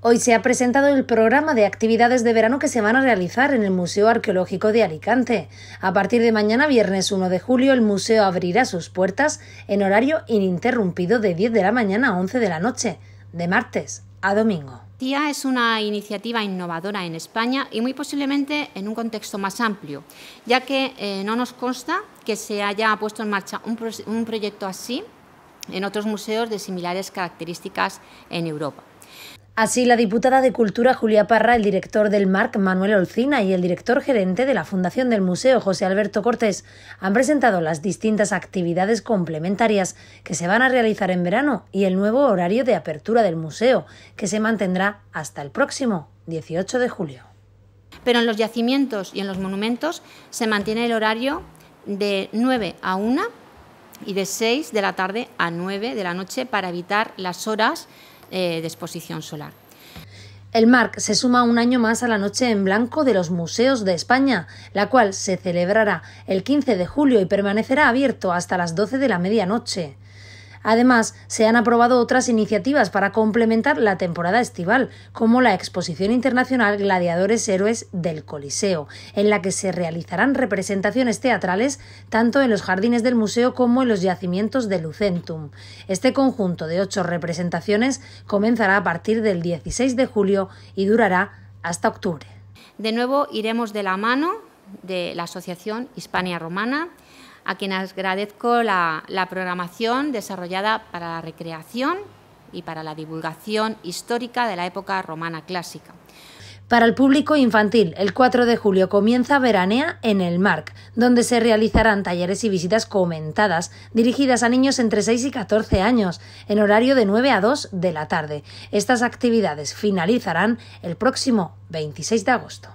Hoy se ha presentado el programa de actividades de verano que se van a realizar en el Museo Arqueológico de Alicante. A partir de mañana, viernes 1 de julio, el museo abrirá sus puertas en horario ininterrumpido de 10 de la mañana a 11 de la noche, de martes a domingo. TIA es una iniciativa innovadora en España y muy posiblemente en un contexto más amplio, ya que eh, no nos consta que se haya puesto en marcha un proyecto así en otros museos de similares características en Europa. Así, la diputada de Cultura Julia Parra, el director del MARC Manuel Olcina y el director gerente de la Fundación del Museo José Alberto Cortés han presentado las distintas actividades complementarias que se van a realizar en verano y el nuevo horario de apertura del museo, que se mantendrá hasta el próximo 18 de julio. Pero en los yacimientos y en los monumentos se mantiene el horario de 9 a 1 y de 6 de la tarde a 9 de la noche para evitar las horas eh, de exposición solar. El MARC se suma un año más a la Noche en Blanco de los Museos de España, la cual se celebrará el 15 de julio y permanecerá abierto hasta las 12 de la medianoche. Además, se han aprobado otras iniciativas para complementar la temporada estival, como la exposición internacional Gladiadores Héroes del Coliseo, en la que se realizarán representaciones teatrales tanto en los jardines del museo como en los yacimientos de Lucentum. Este conjunto de ocho representaciones comenzará a partir del 16 de julio y durará hasta octubre. De nuevo iremos de la mano de la Asociación Hispania Romana, a quien agradezco la, programación desarrollada para la recreación y para la divulgación histórica de la época romana clásica. Para el público infantil, el 4 de julio comienza Veranea en el MARC, donde se realizarán talleres y visitas comentadas dirigidas a niños entre 6 y 14 años, en horario de 9 a 2 de la tarde. Estas actividades finalizarán el próximo 26 de agosto.